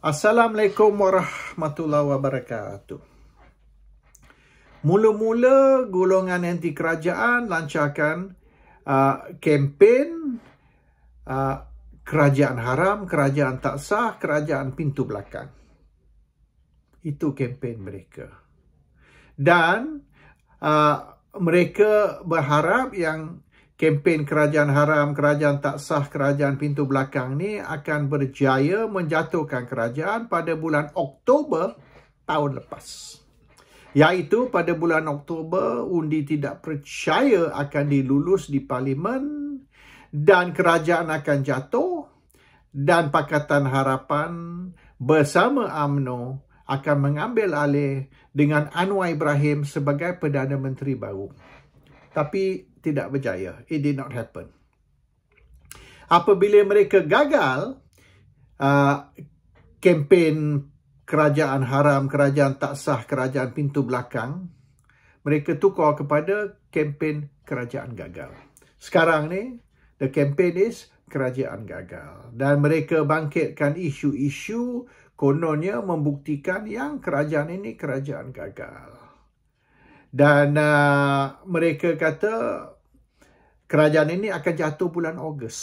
Assalamualaikum warahmatullahi wabarakatuh. Mula-mula golongan anti kerajaan lancarkan uh, kempen uh, kerajaan haram, kerajaan tak sah, kerajaan pintu belakang. Itu kempen mereka. Dan uh, mereka berharap yang kempen kerajaan haram, kerajaan tak sah, kerajaan pintu belakang ni akan berjaya menjatuhkan kerajaan pada bulan Oktober tahun lepas. Yaitu pada bulan Oktober, undi tidak percaya akan dilulus di parlimen dan kerajaan akan jatuh dan Pakatan Harapan bersama AMNO akan mengambil alih dengan Anwar Ibrahim sebagai Perdana Menteri baru. Tapi tidak berjaya. It did not happen. Apabila mereka gagal, uh, kempen kerajaan haram, kerajaan tak sah, kerajaan pintu belakang, mereka tukar kepada kempen kerajaan gagal. Sekarang ni, the campaign is kerajaan gagal. Dan mereka bangkitkan isu-isu kononnya membuktikan yang kerajaan ini kerajaan gagal dan uh, mereka kata kerajaan ini akan jatuh bulan Ogos.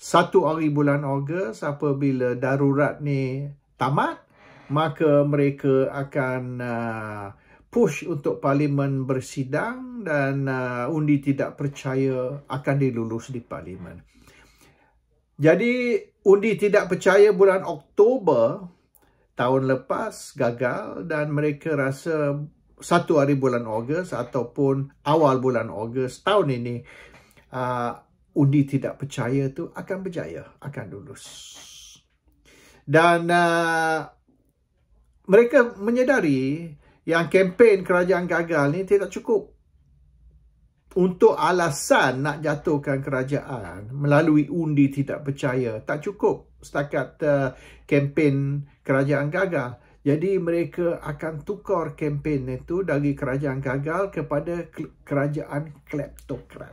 Satu hari bulan Ogos apabila darurat ni tamat, maka mereka akan uh, push untuk parlimen bersidang dan uh, undi tidak percaya akan dilulus di parlimen. Jadi undi tidak percaya bulan Oktober tahun lepas gagal dan mereka rasa satu hari bulan Ogos ataupun awal bulan Ogos tahun ini uh, undi tidak percaya tu akan berjaya, akan lulus. Dan uh, mereka menyedari yang kempen kerajaan gagal ni tidak cukup untuk alasan nak jatuhkan kerajaan melalui undi tidak percaya tak cukup setakat uh, kempen kerajaan gagal jadi mereka akan tukar kempen itu dari kerajaan gagal kepada kerajaan kleptokrat.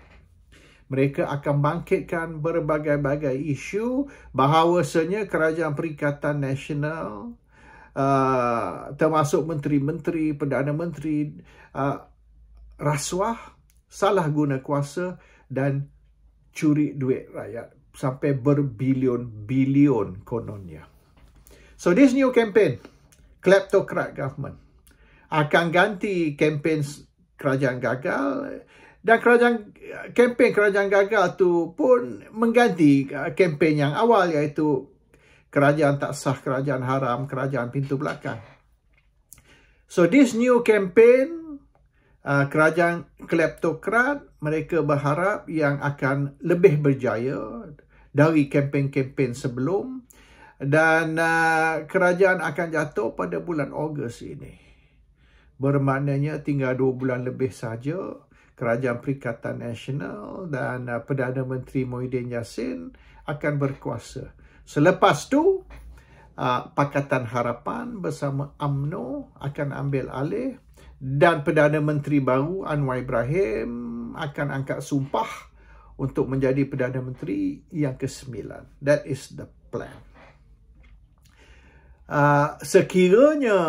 Mereka akan bangkitkan berbagai-bagai isu bahawasanya kerajaan perikatan nasional uh, termasuk menteri-menteri, perdana menteri uh, rasuah, salah guna kuasa dan curi duit rakyat sampai berbilion-bilion kononnya. So this new campaign kleptokrat government akan ganti kempen kerajaan gagal dan kerajaan kempen kerajaan gagal tu pun mengganti uh, kempen yang awal iaitu kerajaan tak sah, kerajaan haram, kerajaan pintu belakang. So this new campaign uh, kerajaan kleptokrat mereka berharap yang akan lebih berjaya dari kempen-kempen sebelum dan uh, kerajaan akan jatuh pada bulan Ogos ini. Bermaknanya tinggal dua bulan lebih saja kerajaan Perikatan Nasional dan uh, Perdana Menteri Muhyiddin Yassin akan berkuasa. Selepas tu, uh, Pakatan Harapan bersama AMNO akan ambil alih dan Perdana Menteri baru Anwar Ibrahim akan angkat sumpah untuk menjadi Perdana Menteri yang ke-9. That is the plan uh, sekiranya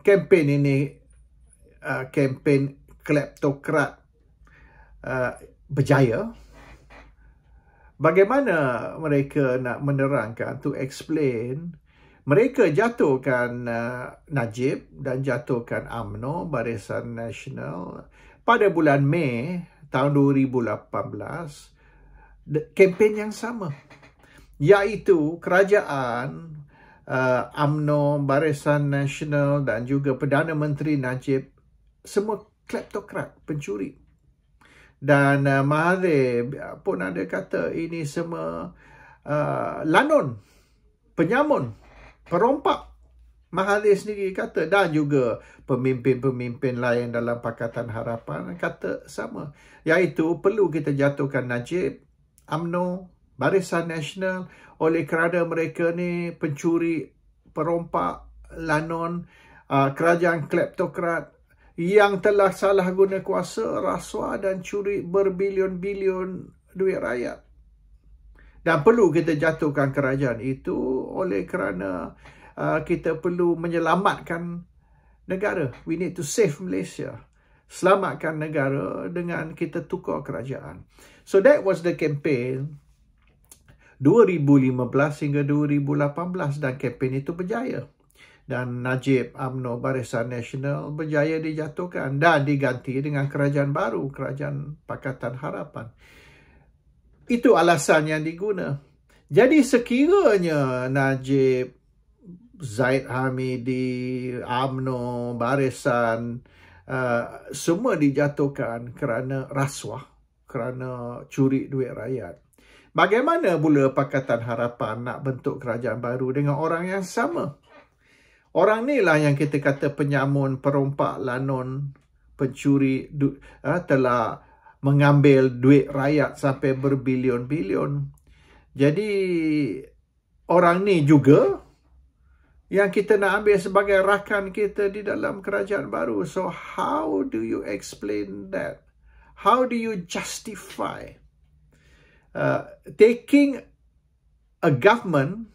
kempen ini uh, kempen kleptokrat uh, berjaya bagaimana mereka nak menerangkan to explain mereka jatuhkan uh, Najib dan jatuhkan AMNO Barisan Nasional pada bulan Mei tahun 2018 kempen yang sama iaitu kerajaan uh, UMNO, Barisan Nasional dan juga Perdana Menteri Najib semua kleptokrat, pencuri. Dan uh, Mahathir uh, pun ada kata ini semua uh, lanun, penyamun, perompak. Mahathir sendiri kata dan juga pemimpin-pemimpin lain dalam Pakatan Harapan kata sama. Iaitu perlu kita jatuhkan Najib, UMNO, Barisan Nasional oleh kerana mereka ni pencuri, perompak, lanon, ah, kerajaan kleptokrat yang telah salah guna kuasa, rasuah dan curi berbilion-bilion duit rakyat. Dan perlu kita jatuhkan kerajaan itu oleh kerana ah, kita perlu menyelamatkan negara. We need to save Malaysia. Selamatkan negara dengan kita tukar kerajaan. So that was the campaign 2015 hingga 2018 dan kempen itu berjaya. Dan Najib UMNO Barisan Nasional berjaya dijatuhkan dan diganti dengan kerajaan baru, kerajaan Pakatan Harapan. Itu alasan yang diguna. Jadi sekiranya Najib Zaid Hamidi, UMNO, Barisan, uh, semua dijatuhkan kerana rasuah, kerana curi duit rakyat. Bagaimana pula Pakatan Harapan nak bentuk kerajaan baru dengan orang yang sama? Orang ni lah yang kita kata penyamun, perompak, lanun, pencuri du, uh, telah mengambil duit rakyat sampai berbilion-bilion. Jadi orang ni juga yang kita nak ambil sebagai rakan kita di dalam kerajaan baru. So how do you explain that? How do you justify that? Uh, taking a government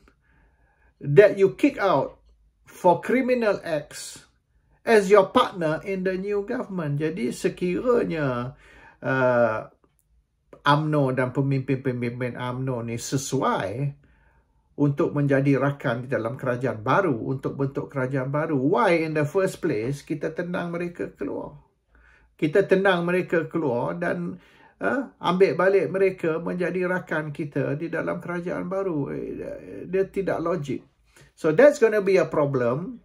that you kick out for criminal acts as your partner in the new government. Jadi sekiranya AMNO uh, dan pemimpin-pemimpin AMNO ni sesuai untuk menjadi rakan di dalam kerajaan baru, untuk bentuk kerajaan baru, why in the first place kita tenang mereka keluar? Kita tenang mereka keluar dan uh, eh, ambil balik mereka menjadi rakan kita di dalam kerajaan baru. Eh, dia tidak logik. So that's going to be a problem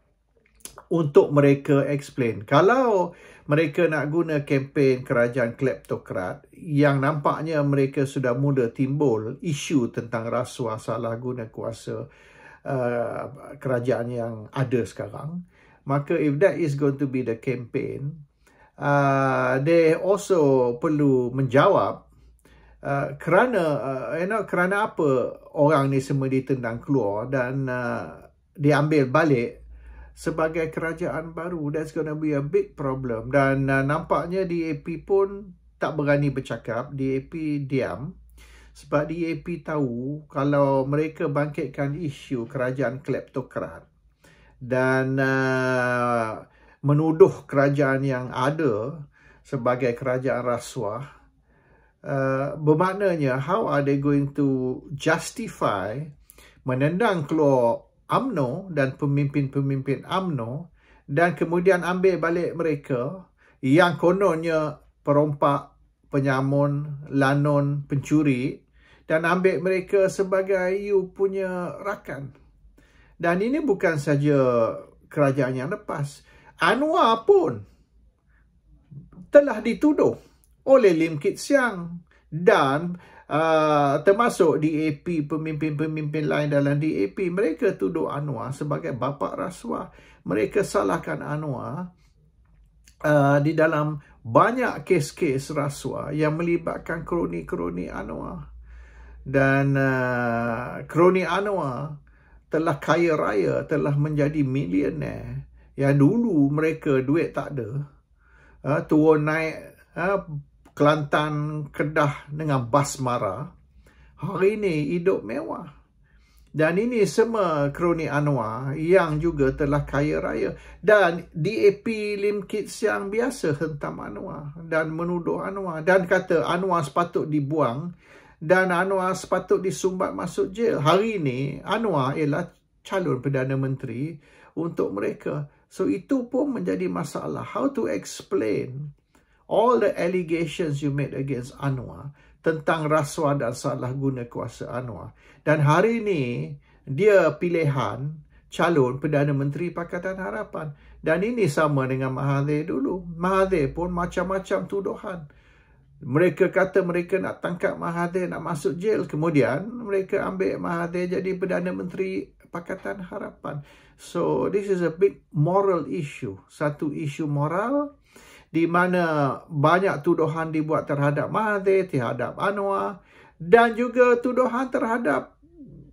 untuk mereka explain. Kalau mereka nak guna kempen kerajaan kleptokrat yang nampaknya mereka sudah muda timbul isu tentang rasuah salah guna kuasa uh, kerajaan yang ada sekarang maka if that is going to be the campaign Uh, they also perlu menjawab uh, kerana uh, you know kerana apa orang ni semua ditendang keluar dan uh, diambil balik sebagai kerajaan baru that's going to be a big problem dan uh, nampaknya DAP pun tak berani bercakap DAP diam sebab DAP tahu kalau mereka bangkitkan isu kerajaan kleptokrat dan uh, menuduh kerajaan yang ada sebagai kerajaan rasuah uh, bermaknanya how are they going to justify menendang keluar AMNO dan pemimpin-pemimpin AMNO dan kemudian ambil balik mereka yang kononnya perompak, penyamun, lanun, pencuri dan ambil mereka sebagai you punya rakan. Dan ini bukan saja kerajaan yang lepas. Anwar pun telah dituduh oleh Lim Kit Siang dan uh, termasuk DAP, pemimpin-pemimpin lain dalam DAP. Mereka tuduh Anwar sebagai bapa rasuah. Mereka salahkan Anwar uh, di dalam banyak kes-kes rasuah yang melibatkan kroni-kroni Anwar. Dan uh, kroni Anwar telah kaya raya, telah menjadi milioner yang dulu mereka duit tak ada uh, turun naik uh, Kelantan Kedah dengan bas mara hari ini hidup mewah dan ini semua kroni Anwar yang juga telah kaya raya. Dan DAP Lim Kit Siang biasa hentam Anwar dan menuduh Anwar. Dan kata Anwar sepatut dibuang dan Anwar sepatut disumbat masuk jail. Hari ini Anwar ialah calon Perdana Menteri untuk mereka. So itu pun menjadi masalah. How to explain all the allegations you made against Anwar tentang rasuah dan salah guna kuasa Anwar. Dan hari ini dia pilihan calon Perdana Menteri Pakatan Harapan. Dan ini sama dengan Mahathir dulu. Mahathir pun macam-macam tuduhan. Mereka kata mereka nak tangkap Mahathir nak masuk jail. Kemudian mereka ambil Mahathir jadi Perdana Menteri Pakatan Harapan. So this is a big moral issue. Satu isu moral di mana banyak tuduhan dibuat terhadap Mahathir, terhadap Anwar dan juga tuduhan terhadap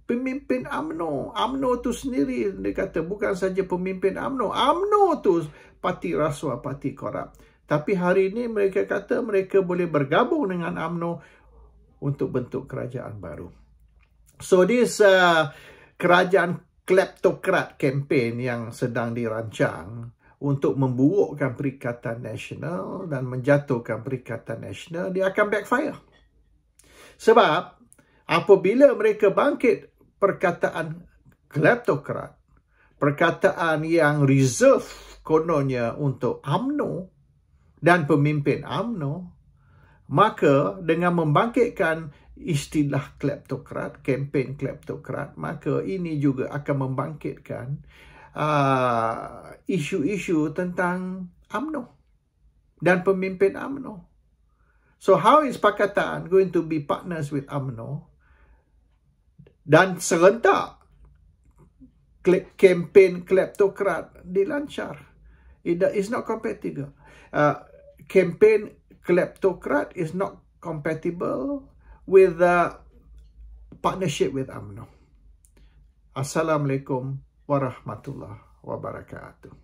pemimpin AMNO. AMNO tu sendiri dia kata bukan saja pemimpin AMNO. AMNO tu parti rasuah, parti korup. Tapi hari ini mereka kata mereka boleh bergabung dengan AMNO untuk bentuk kerajaan baru. So this uh, kerajaan kleptokrat kempen yang sedang dirancang untuk memburukkan Perikatan Nasional dan menjatuhkan Perikatan Nasional, dia akan backfire. Sebab apabila mereka bangkit perkataan kleptokrat, perkataan yang reserve kononnya untuk AMNO dan pemimpin AMNO, maka dengan membangkitkan istilah kleptokrat, kempen kleptokrat, maka ini juga akan membangkitkan ah, isu-isu uh, tentang AMNO dan pemimpin AMNO. So how is Pakatan going to be partners with AMNO? dan serentak kempen kleptokrat dilancar? It is not compatible. Uh, ah, campaign kleptokrat is not compatible with a uh, partnership with AMNO. Assalamualaikum warahmatullahi wabarakatuh.